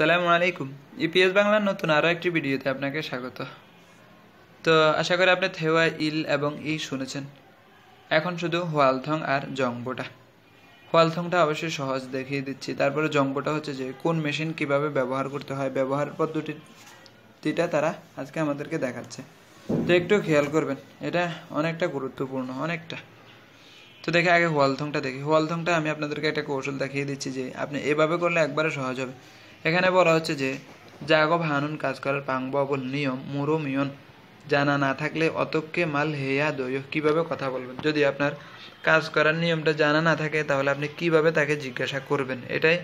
সালামু আলাইকুম ইপিএস বাংলার নতুন আরও একটি ভিডিওতে আপনাকে স্বাগত তো আশা করি আপনি থেওয়া ইল এবং ই শুনেছেন এখন শুধু হোয়ালথং আর জংবোটা হোয়ালথংটা অবশ্যই সহজ দেখিয়ে দিচ্ছি তারপরে জংবোটা হচ্ছে যে কোন মেশিন কিভাবে ব্যবহার করতে হয় ব্যবহার পদ্ধতিটা তারা আজকে আমাদেরকে দেখাচ্ছে তো একটু খেয়াল করবেন এটা অনেকটা গুরুত্বপূর্ণ অনেকটা তো দেখে আগে হোয়ালথংটা দেখি হোয়ালথংটা আমি আপনাদেরকে একটা কৌশল দেখিয়ে দিচ্ছি যে আপনি এভাবে করলে একবারে সহজ হবে এখানে বলা হচ্ছে যে জাগব হানুন কাজ করার পাংবাবল নিয়ম নিয়ম মিয়ন জানা না থাকলে অতককে মাল হেয়া দৈহ কিভাবে কথা বলবেন যদি আপনার কাজ করার নিয়মটা জানা না থাকে তাহলে আপনি কিভাবে তাকে জিজ্ঞাসা করবেন এটাই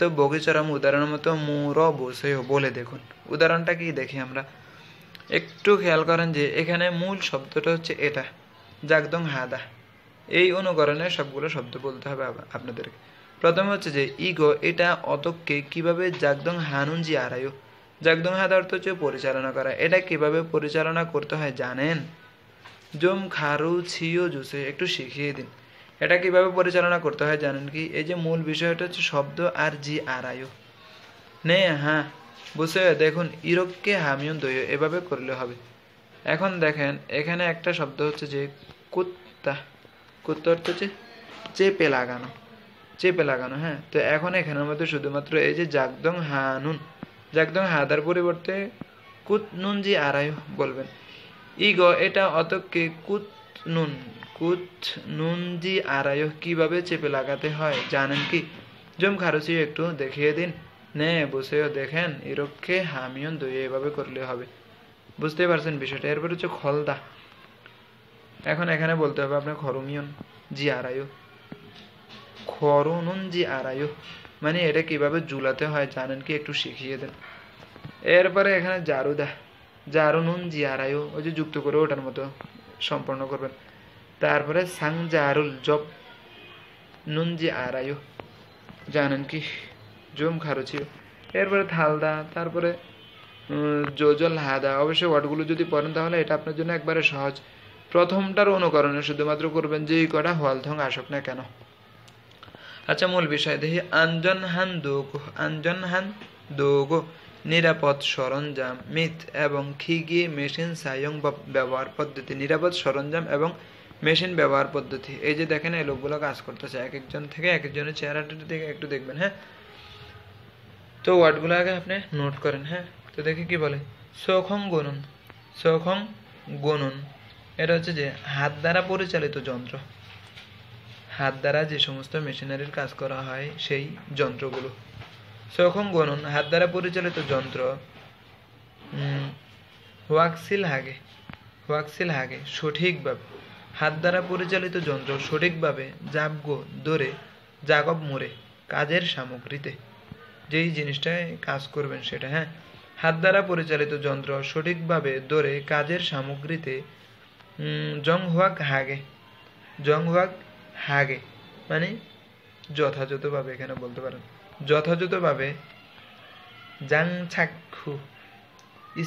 তো বগিচরম উদাহরণের মতো মুর বসেও বলে দেখুন উদাহরণটা কি দেখি আমরা একটু খেয়াল করেন যে এখানে মূল শব্দটা হচ্ছে এটা জাগদং হাদা এই অনুকরণে সবগুলো শব্দ বলতে হবে আপনাদেরকে প্রথমে হচ্ছে যে ইগো এটা অতককে কিভাবে জাগদং হানুনজি আরায়ু জাগদং হাদার্থ হচ্ছে পরিচালনা করা এটা কিভাবে পরিচালনা করতে হয় জানেন জম খারু ছিও জুসে একটু শিখিয়ে দিন এটা কিভাবে পরিচালনা করতে হয় জানেন কি এই যে মূল বিষয়টা হচ্ছে শব্দ আর জি আরায়ু নে হ্যাঁ বসে দেখুন ইরককে হামিয়ন দইও এভাবে করলে হবে এখন দেখেন এখানে একটা শব্দ হচ্ছে যে কুত্তা কুত্তা অর্থ হচ্ছে চেপে লাগানো চেপে লাগানো হ্যাঁ তো এখন এখানের মধ্যে শুধুমাত্র এই যে জাগদং হা নুন জাকদং হাদার পরিবর্তে কুত নুন জি আড়াই বলবেন ইগ এটা অতকে কুত নুন কুত নুন জি আড়াইহ কিভাবে চেপে লাগাতে হয় জানেন কি জম খারুসি একটু দেখিয়ে দিন নে বসেও দেখেন ইরক্ষে হামিয়ন দই এভাবে করলে হবে বুঝতে পারছেন বিষয়টা এরপর হচ্ছে খলদা এখন এখানে বলতে হবে আপনার খরমিয়ন জি আড়াইও খরুনুন জি আরায়ু মানে এটা কিভাবে জুলাতে হয় জানেন কি একটু শিখিয়ে দেন এরপরে এখানে জারুদা জারুনুন জি আরায়ু ওই যে যুক্ত করে ওটার মতো সম্পন্ন করবেন তারপরে সাং জারুল জব নুন জি আরায়ু জানেন কি জুম খারুচিও এরপরে থালদা তারপরে জোজল হাদা অবশ্যই ওয়ার্ডগুলো যদি পড়েন তাহলে এটা আপনার জন্য একবারে সহজ প্রথমটার অনুকরণে শুধুমাত্র করবেন যে এই কটা হোয়ালথং আসক না কেন আচ্ছা মূল বিষয় দেখি আঞ্জন হান দোগো আঞ্জন হান দোগো নিরাপদ সরঞ্জাম মিথ এবং খিগি মেশিন সায়ং ব্যবহার পদ্ধতি নিরাপদ সরঞ্জাম এবং মেশিন ব্যবহার পদ্ধতি এই যে দেখেন এই লোকগুলো কাজ করতেছে এক একজন থেকে এক একজনের চেহারাটা দেখে একটু দেখবেন হ্যাঁ তো ওয়ার্ডগুলো আগে আপনি নোট করেন হ্যাঁ তো দেখি কি বলে সৌখং গনুন সৌখং গনুন এটা হচ্ছে যে হাত দ্বারা পরিচালিত যন্ত্র হাত দ্বারা যে সমস্ত মেশিনারির কাজ করা হয় সেই যন্ত্রগুলো সখন গণন হাত দ্বারা পরিচালিত যন্ত্র ওয়াক্সিল হাগে ওয়াক্সিল হাগে সঠিকভাবে হাত দ্বারা পরিচালিত যন্ত্র সঠিকভাবে জাবগো দরে জাগব মোড়ে কাজের সামগ্রীতে যেই জিনিসটায় কাজ করবেন সেটা হ্যাঁ হাত দ্বারা পরিচালিত যন্ত্র সঠিকভাবে দরে কাজের সামগ্রীতে জং হোয়াক হাগে জং হোয়াক হাগে মানে যথাযথভাবে এখানে বলতে পারেন যথাযথভাবে জাংছাক্ষু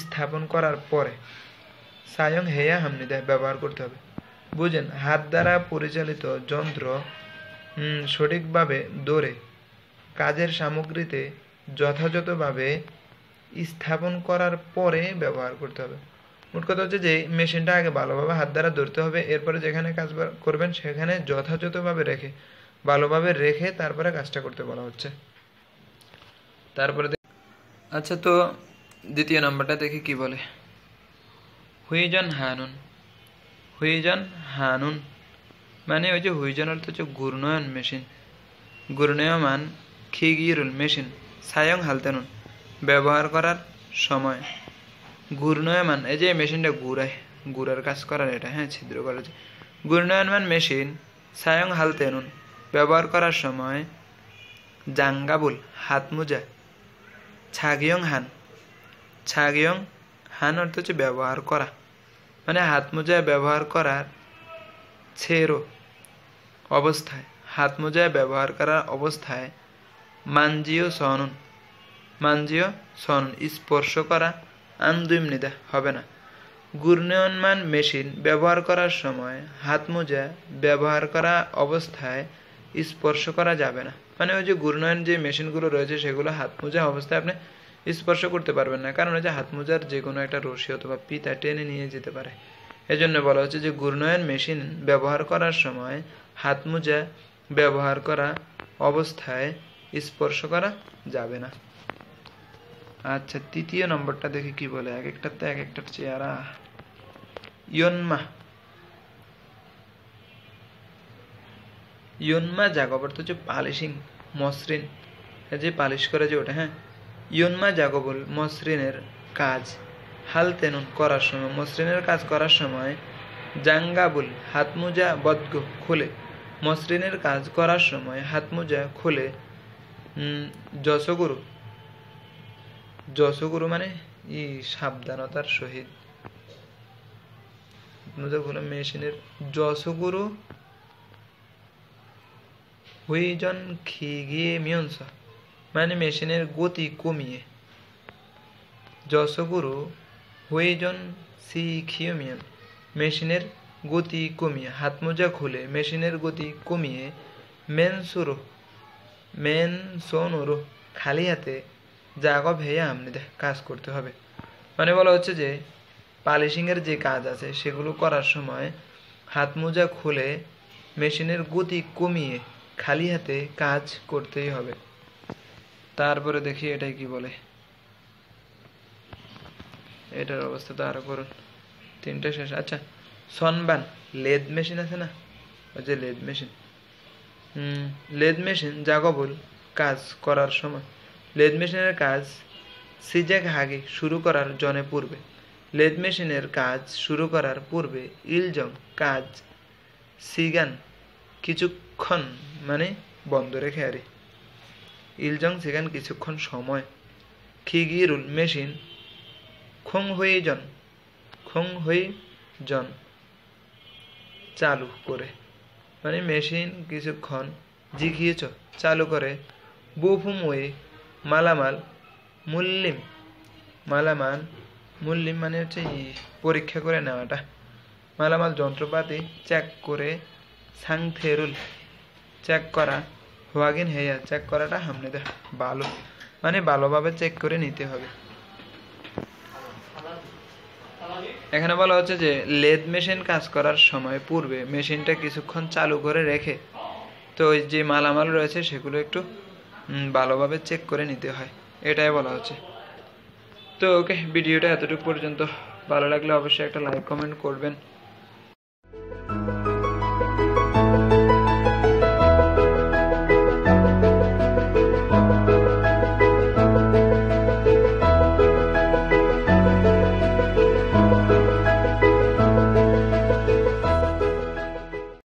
স্থাপন করার পরে সায়ং হেয়া হামনিদা ব্যবহার করতে হবে বুঝেন হাত দ্বারা পরিচালিত যন্ত্র সঠিকভাবে দৌড়ে কাজের সামগ্রীতে যথাযথভাবে স্থাপন করার পরে ব্যবহার করতে হবে মোট কথা হচ্ছে যে মেশিনটা আগে ভালোভাবে হাত দ্বারা ধরতে হবে এরপরে যেখানে কাজ করবেন সেখানে যথাযথভাবে রেখে ভালোভাবে রেখে তারপরে কাজটা করতে বলা হচ্ছে তারপরে আচ্ছা তো দ্বিতীয় নাম্বারটা দেখি কি বলে হুইজন হানুন হুইজন হানুন মানে ওই যে হুইজন অর্থ হচ্ছে ঘূর্ণয়ন মেশিন ঘূর্ণয়মান খিগিরুল মেশিন সায়ং হালতেনুন ব্যবহার করার সময় ঘূর্ণয়মান এই যে মেশিনটা ঘুরায় ঘুরার কাজ করার এটা হ্যাঁ ছিদ্র করার ঘূর্ণয়মান মেশিন সায়ং হালতেনুন ব্যবহার করার সময় জাঙ্গাবুল হাত মোজা ছাগিয়ং হান ছাগিয়ং হান অর্থ হচ্ছে ব্যবহার করা মানে হাত মোজা ব্যবহার করার ছেরো অবস্থায় হাত মোজা ব্যবহার করার অবস্থায় মানজিও সনুন মানজিও সনুন স্পর্শ করা আন্দুমনিদা হবে না ঘূর্ণয়নমান মেশিন ব্যবহার করার সময় হাত মোজা ব্যবহার করা অবস্থায় স্পর্শ করা যাবে না মানে ওই যে ঘূর্ণয়ন যে মেশিনগুলো রয়েছে সেগুলো হাত মোজা অবস্থায় আপনি স্পর্শ করতে পারবেন না কারণ ওই যে হাত মোজার যে কোনো একটা রশি অথবা পিতা টেনে নিয়ে যেতে পারে এই জন্য বলা হচ্ছে যে ঘূর্ণয়ন মেশিন ব্যবহার করার সময় হাত মোজা ব্যবহার করা অবস্থায় স্পর্শ করা যাবে না আচ্ছা তৃতীয় নম্বরটা দেখি কি বলে এক একটা তো এক একটার চেহারা ইয়নমা ইয়নমা জাগবর তো হচ্ছে পালিশিং মসৃণ যে পালিশ করে যে ওটা হ্যাঁ ইয়ন্মা জাগবল মসৃণের কাজ হাল তেনুন করার সময় মসৃণের কাজ করার সময় জাঙ্গাবুল হাতমুজা বদগ খুলে মসৃণের কাজ করার সময় হাতমুজা খুলে যশগুরু যশগুরু মানে ই সাবধানতার সহিত মুজাফর মেশিনের যশগুরু হুইজন খিগিয়ে মিয়নসা মানে মেশিনের গতি কমিয়ে যশগুরু হুইজন সি খিও মিয়ন মেশিনের গতি কমিয়ে হাত মোজা খুলে মেশিনের গতি কমিয়ে মেন সুরো মেন মেনসোনুরো খালি হাতে জাগব ভেয়ে আমনিদের কাজ করতে হবে মানে বলা হচ্ছে যে পালিশিংয়ের যে কাজ আছে সেগুলো করার সময় হাত মোজা খুলে মেশিনের গতি কমিয়ে খালি হাতে কাজ করতেই হবে তারপরে দেখি এটাই কি বলে এটার অবস্থা তো আরও করুন তিনটে শেষ আচ্ছা সনবান লেদ মেশিন আছে না ওই যে লেদ মেশিন লেদ মেশিন জাগবল কাজ করার সময় লেদ মেশিনের কাজ সিজাক হাগে শুরু করার জনে পূর্বে লেদ মেশিনের কাজ শুরু করার পূর্বে ইলজং কাজ সিগান কিছুক্ষণ মানে বন্ধ রেখে আরে ইলজং সিগান কিছুক্ষণ সময় খিগিরুল মেশিন খুং হয়ে জন খুং হয়ে জন চালু করে মানে মেশিন কিছুক্ষণ জিঘিয়েছ চালু করে বুফুম ওয়ে মালামাল মুল্লিম মালামাল মুল্লিম মানে হচ্ছে পরীক্ষা করে নেওয়াটা মালামাল যন্ত্রপাতি চেক করে সাংথেরুল চেক করা হোয়াগিন হেয়া চেক করাটা হামনে দেখা ভালো মানে ভালোভাবে চেক করে নিতে হবে এখানে বলা হচ্ছে যে লেদ মেশিন কাজ করার সময় পূর্বে মেশিনটা কিছুক্ষণ চালু করে রেখে তো ওই যে মালামাল রয়েছে সেগুলো একটু ভালোভাবে চেক করে নিতে হয় এটাই বলা হচ্ছে তো ওকে ভিডিওটা এতটুকু পর্যন্ত ভালো লাগলে অবশ্যই একটা লাইক কমেন্ট করবেন